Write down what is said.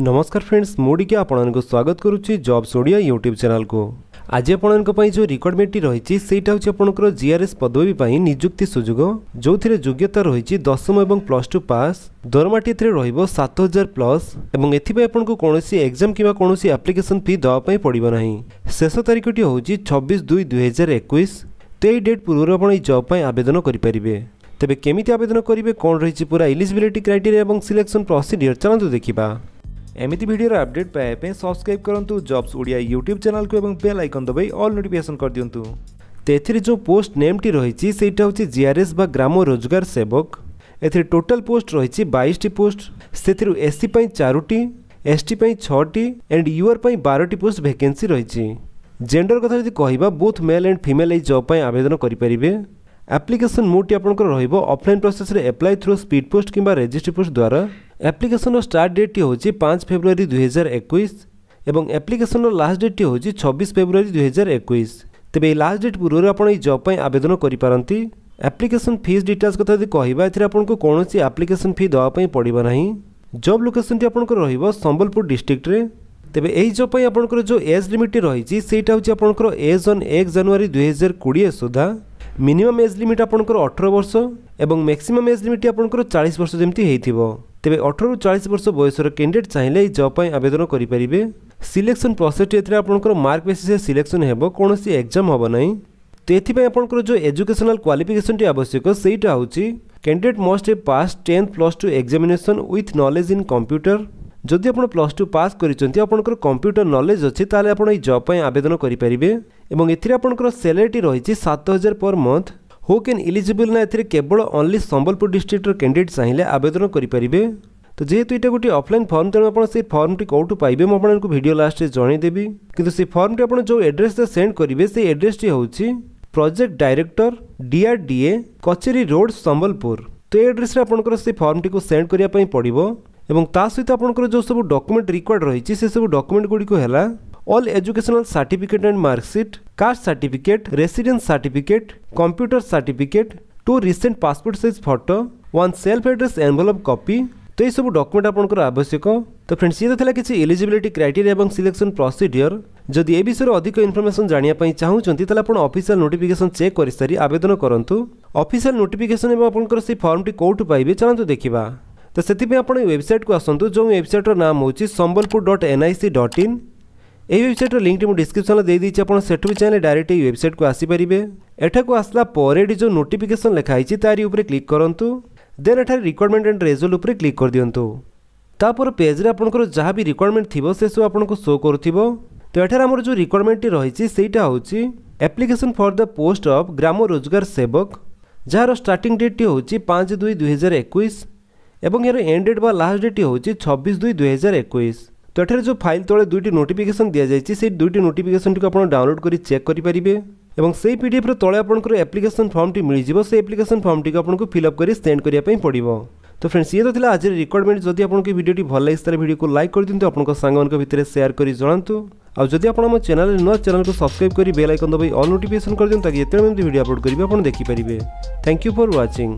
ନମସ୍କାର ଫ୍ରେଣ୍ଡସ୍ ମୁଁ ଟିକେ ଆପଣମାନଙ୍କୁ ସ୍ୱାଗତ କରୁଛି ଜବ୍ସ ଓଡ଼ିଆ ୟୁଟ୍ୟୁବ୍ ଚ୍ୟାନେଲକୁ ଆଜି ଆପଣଙ୍କ ପାଇଁ ଯେଉଁ ରିକ୍ୱାରମେଣ୍ଟଟି ରହିଛି ସେଇଟା ହେଉଛି ଆପଣଙ୍କର ଜିଆର୍ଏସ୍ ପଦବୀ ପାଇଁ ନିଯୁକ୍ତି ସୁଯୋଗ ଯେଉଁଥିରେ ଯୋଗ୍ୟତା ରହିଛି ଦଶମ ଏବଂ ପ୍ଲସ୍ ଟୁ ପାସ୍ ଦରମାଟି ଏଥିରେ ରହିବ ସାତ ହଜାର ପ୍ଲସ୍ ଏବଂ ଏଥିପାଇଁ ଆପଣଙ୍କୁ କୌଣସି ଏକ୍ଜାମ୍ କିମ୍ବା କୌଣସି ଆପ୍ଲିକେସନ୍ ଫି ଦେବା ପାଇଁ ପଡ଼ିବ ନାହିଁ ଶେଷ ତାରିଖଟି ହେଉଛି ଛବିଶ ଦୁଇ ଦୁଇହଜାର ଏକୋଇଶ ତ ଏହି ଡେଟ୍ ପୂର୍ବରୁ ଆପଣ ଏହି ଜବ୍ ପାଇଁ ଆବେଦନ କରିପାରିବେ ତେବେ କେମିତି ଆବେଦନ କରିବେ କ'ଣ ରହିଛି ପୁରା ଇଲିଜିବିଲିଟି କ୍ରାଇଟେରିଆ ଏବଂ ସିଲେକ୍ସନ୍ ପ୍ରସିଡ଼ିଓର ଚାଲନ୍ତୁ ଦେଖିବା ଏମିତି ଭିଡ଼ିଓର ଅପଡେଟ୍ ପାଇବା ପାଇଁ ସବସ୍କ୍ରାଇବ୍ କରନ୍ତୁ ଜବ୍ସ ଓଡ଼ିଆ ୟୁଟ୍ୟୁବ୍ ଚ୍ୟାନେଲକୁ ଏବଂ ବେଲ୍ ଆଇକନ୍ ଦବାଇ ଅଲ୍ ନୋଟିଫିକେସନ୍ କରିଦିଅନ୍ତୁ তেথিরে যে পোস্ট নেমটি রয়েছে সেইটা হচ্ছে জিআরএস বা গ্রাম রোজগার সেবক এতে টোটাল পোস্ট রয়েছে বাইশটি পোস্ট সেথির এসসি পাই চারোটি এসটি পাই ছটি এন্ড ইউআর পাই বারোটি পোস্ট ভ্যাকেন্সি রয়েছে জেন্ডর কথা যদি কহবা বোথ মেল এন্ড ফিমেল এই জব পাই আবেদন করিপারিবে আপ্লিকেসন মোডটি আপনার রহব অফলাইন প্রসেসরে এপ্লাই থ্রু স্পিড পোস্ট কিংবা রেজিস্ট্রি পোস্ট দ্বারা ଆପ୍ଲିକେସନ୍ର ଷ୍ଟାର୍ଟ ଡେଟ୍ଟି ହେଉଛି ପାଞ୍ଚ ଫେବୃଆରୀ ଦୁଇହଜାର ଏକୋଇଶ ଏବଂ ଆପ୍ଲିକେସନ୍ର ଲାଷ୍ଟ ଡେଟ୍ଟି ହେଉଛି ଛବିଶ ଫେବୃଆରୀ ଦୁଇହଜାର ଏକୋଇଶ ତେବେ ଏହି ଲାଷ୍ଟ ଡେଟ୍ ପୂର୍ବରୁ ଆପଣ ଏହି ଜବ୍ ପାଇଁ ଆବେଦନ କରିପାରନ୍ତି ଆପ୍ଲିକେସନ୍ ଫିସ୍ ଡିଟେଲ୍ସ କଥା ଯଦି କହିବା ଏଥିରେ ଆପଣଙ୍କୁ କୌଣସି ଆପ୍ଲିକେସନ୍ ଫି ଦେବା ପାଇଁ ପଡ଼ିବ ନାହିଁ ଜବ୍ ଲୋକେସନ୍ଟି ଆପଣଙ୍କର ରହିବ ସମ୍ବଲପୁର ଡିଷ୍ଟ୍ରିକ୍ଟରେ ତେବେ ଏହି ଜବ୍ ପାଇଁ ଆପଣଙ୍କର ଯେଉଁ ଏଜ୍ ଲିମିଟ୍ ରହିଛି ସେଇଟା ହେଉଛି ଆପଣଙ୍କର ଏଜ୍ ଅନ୍ ଏକ ଜାନୁଆରୀ ଦୁଇହଜାର କୋଡ଼ିଏ ସୁଦ୍ଧା ମିନିମମ୍ ଏଜ୍ ଲିମିଟ୍ ଆପଣଙ୍କର ଅଠର ବର୍ଷ ଏବଂ ମ୍ୟାକ୍ସିମମ୍ ଏଜ୍ ଲିମିଟ୍ ଆପଣଙ୍କର ଚାଳିଶ ବର୍ଷ ଯେମିତି ହେଇଥିବ ତେବେ ଅଠରରୁ ଚାଳିଶ ବର୍ଷ ବୟସର କ୍ୟାଣ୍ଡିଡେଟ୍ ଚାହିଁଲେ ଏହି ଜବ୍ ପାଇଁ ଆବେଦନ କରିପାରିବେ ସିଲେକ୍ସନ୍ ପ୍ରୋସେସ୍ଟି ଏଥିରେ ଆପଣଙ୍କର ମାର୍କ ବେସିସ୍ରେ ସିଲେକ୍ସନ୍ ହେବ କୌଣସି ଏକ୍ଜାମ୍ ହେବ ନାହିଁ ତ ଏଥିପାଇଁ ଆପଣଙ୍କର ଯେଉଁ ଏଜୁକେସନାଲ୍ କ୍ୱାଲିଫିକେସନ୍ଟି ଆବଶ୍ୟକ ସେଇଟା ହେଉଛି candidate must a pass tenth plus two examination with knowledge in computer ଯଦି ଆପଣ ପ୍ଲସ୍ ଟୁ ପାସ୍ କରିଛନ୍ତି ଆପଣଙ୍କର କମ୍ପ୍ୟୁଟର ନଲେଜ୍ ଅଛି ତାହେଲେ ଆପଣ ଏହି ଜବ୍ ପାଇଁ ଆବେଦନ କରିପାରିବେ ଏବଂ ଏଥିରେ ଆପଣଙ୍କର ସ୍ୟାଲେରିଟି ରହିଛି ସାତ ହଜାର ପର୍ ମନ୍ଥ হু কেন ইলিজিবল না এতে কেবল অনলি সম্বলপুর ডিস্ট্রিক্টর ক্যান্ডিডেট চাইলে আবেদন করে পারিবে তো যেহেতু এটা গোটি অফলাইন ফর্ম তেমন আপনার সেই ফর্মটি কোটু পাইবে মু আপনার ভিডিও লাস্টে জনাইদেবি কিন্তু সেই ফর্মটি আপনার যে এড্রেসে সেন্ড করবে সেই এড্রেসটি হচ্ছে project director DRDA Kachery road Sambalpur তো এই এড্রেসে আপনার সেই ফর্মটি সেন্ড করা পড়ব এবং তা সহ আপনার যে সব ডকুমেন্ট রিকোয়ার্ড রয়েছে সেসব ডকুমেন্ট গুড়ি হল all educational certificate and marksheet caste certificate residence certificate computer certificate two recent passport size photo one self address address copy তো এইসব ডকুমেন্ট আপনার আবশ্যক তো ফ্রেন্ডস ইয়ে তো কিছু এলিজিবিলিটি ক্রাইটেরিয়া এবং সিলেকশন প্রসিডিওর যদি এ বিষয়ে অধিক ইনফরমেশন জাঁয়া চাহুমান তাহলে আপনার অফিসিয়াল নোটিফিকেশন চেক করে সারি আবেদন করতু অফিসিয়াল নোটিফিকেশন এবং আপনার সেই ফর্মটি কোটু পাইবে চলতু দেখা তো সেই আপনার ওয়েবসাইট কু আসন্তু যে ওয়েবসাইটর নাম হচ্ছে Sambalpur dot NIC dot in ଏହି ୱେବସାଇଟ୍ର ଲିଙ୍କଟି ମୁଁ ଡିସ୍କ୍ରିପସନ୍ରେ ଦେଇଦେଇଛି ଆପଣ ସେଠୁ ବି ଚାହିଁଲେ ଡାଇରେକ୍ଟ ଏହି ୱେବସାଇଟ୍କୁ ଆସିପାରିବେ ଏଠାକୁ ଆସିଲା ପରେ ଏଠି ଯେଉଁ ନୋଟିଫିକେସନ୍ ଲେଖା ହେଇଛି ତାରି ଉପରେ କ୍ଲିକ୍ କରନ୍ତୁ ଦେନ୍ ଏଠାରେ ରିକ୍ୱାରମେଣ୍ଟ ଆଣ୍ଡ ରେଜଲ୍ଟ ଉପରେ କ୍ଲିକ୍ କରିଦିଅନ୍ତୁ ତାପରେ ପେଜ୍ରେ ଆପଣଙ୍କର ଯାହା ବି ରିକ୍ୱାରମେଣ୍ଟ ଥିବ ସେସବୁ ଆପଣଙ୍କୁ ଶୋ କରୁଥିବ ତ ଏଠାରେ ଆମର ଯେଉଁ ରିକ୍ୱାରମେଣ୍ଟଟି ରହିଛି ସେଇଟା ହେଉଛି application for the post of Gram Rozgar Sevak ଯାହାର ଷ୍ଟାର୍ଟିଂ ଡେଟ୍ଟି ହେଉଛି ପାଞ୍ଚ ଦୁଇ ଦୁଇହଜାର ଏକୋଇଶ ଏବଂ ଏହାର ଏଣ୍ଡ ଡେଟ୍ ବା ଲାଷ୍ଟ ଡେଟ୍ଟି ହେଉଛି ଛବିଶ ଦୁଇ ଦୁଇହଜାର ଏକୋଇଶ তো এখানে যে ফাইল তলে দুইটি নোটিফিকেসন দিয়া যাই সেই দুইটি নোটিফিকেসনটিকে আপনার ডাউনলোড করে চেক করে পারিবে এবং সেই পিডিএফর তলে আপনার আপ্লিকেসন ফর্মটি মিলিযোগ সেই আপ্লিকেসন ফর্মটিকে আপনার ফিল আপ করে সেন্ড করা পড়ব তো ফ্রেন্ডস ইয়ে তো লা আজ রিকোয়ারমেন্ট যদি আপনার ভিডিওটি ভাল লাগিছে তাহলে ভিডিওকে লাইক করে দিন আপনার সাংমানক ভিতরে সেয়ার করে জনাতু আর যদি আপনার আমার চ্যানেলে নয় চ্যানেলকে সবসক্রাইব করে বেল আইকন দবাই অল নোটিফিকেসন করে দিন তাকে যেতে ভিডিও আপলোড করবে আপনার দেখিপারে থ্যাংক ইউ ফর ওয়াচিং